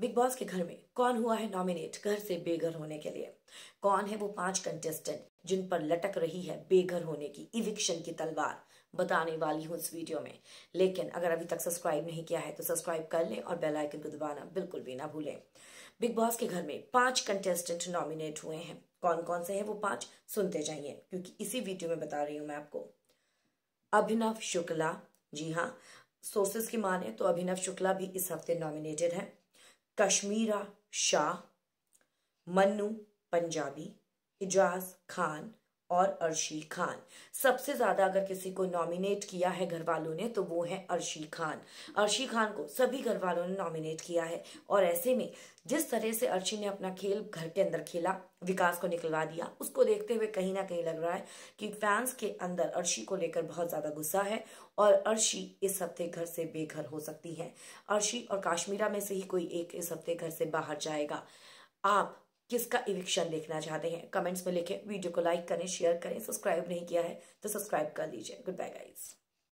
big boss के घर में कौन हुआ है नॉमिनेट घर से बेघर होने के लिए कौन है वो पांच कंटेस्टेंट जिन पर लटक रही है बेघर होने की इविक्शन की तलवार बताने वाली हूँ इस वीडियो में लेकिन अगर अभी तक सब्सक्राइब नहीं किया है तो सब्सक्राइब कर लें और बेल आइकन को दबाना बिल्कुल भी ना भूलें बिग बॉस के घर में पांच कंटेस्टेंट नॉमिनेट हुए हैं कौन कौन से हैं वो पांच सुनते जाइए क्योंकि इसी वीडियो में बता रही हूँ मैं आपको अभिनव शुक्ला जी हाँ सोर्सेस की माने तो अभिनव शुक्ला भी इस हफ्ते नॉमिनेटेड है कश्मीरा शाह मन्नू पंजाबी इजाज़ खान और अर्शी खान सबसे ज़्यादा अगर किसी को नॉमिनेट किया है घर वालों ने तो वो है अर्शी खान अर्शी खान को सभी घर वालों ने नॉमिनेट किया है और ऐसे में जिस तरह से अर्शी ने अपना खेल घर के अंदर खेला विकास को निकलवा दिया उसको देखते हुए कहीं ना कहीं लग रहा है कि फैंस के अंदर अर्शी को लेकर बहुत ज़्यादा गुस्सा है और अर्शी इस हफ्ते घर से बेघर हो सकती है अर्शी और काश्मीरा में से ही कोई एक इस हफ्ते घर से बाहर जाएगा आप किसका इविक्शन देखना चाहते हैं कमेंट्स में लिखें वीडियो को लाइक करें शेयर करें सब्सक्राइब नहीं किया है तो सब्सक्राइब कर लीजिए गुड बाय गाइज़